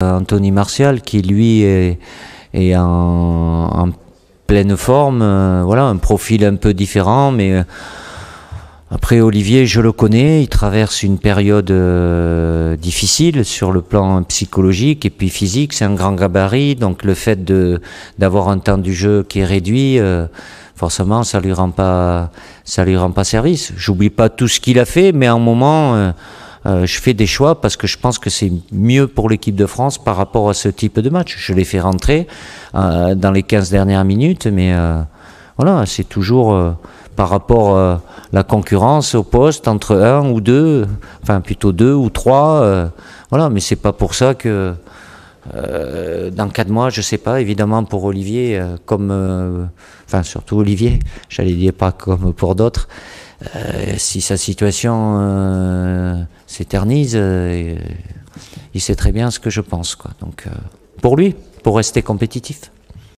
Anthony Martial qui lui est, en, pleine forme, euh, voilà, un profil un peu différent, mais euh, après Olivier, je le connais, il traverse une période euh, difficile sur le plan psychologique et puis physique, c'est un grand gabarit, donc le fait d'avoir un temps du jeu qui est réduit, forcément ça lui rend pas ça lui rend pas service. J'oublie pas tout ce qu'il a fait, mais en un moment euh, je fais des choix parce que je pense que c'est mieux pour l'équipe de France par rapport à ce type de match. Je les fais rentrer euh, dans les 15 dernières minutes, mais euh, voilà, c'est toujours par rapport à la concurrence au poste entre un ou deux, enfin plutôt deux ou trois. voilà, mais c'est pas pour ça que dans quatre mois, je sais pas, évidemment pour Olivier, comme, enfin surtout Olivier, j'allais dire pas comme pour d'autres, si sa situation s'éternise. Euh, ternise euh, il sait très bien ce que je pense. Quoi. Donc, euh, pour lui, pour rester compétitif.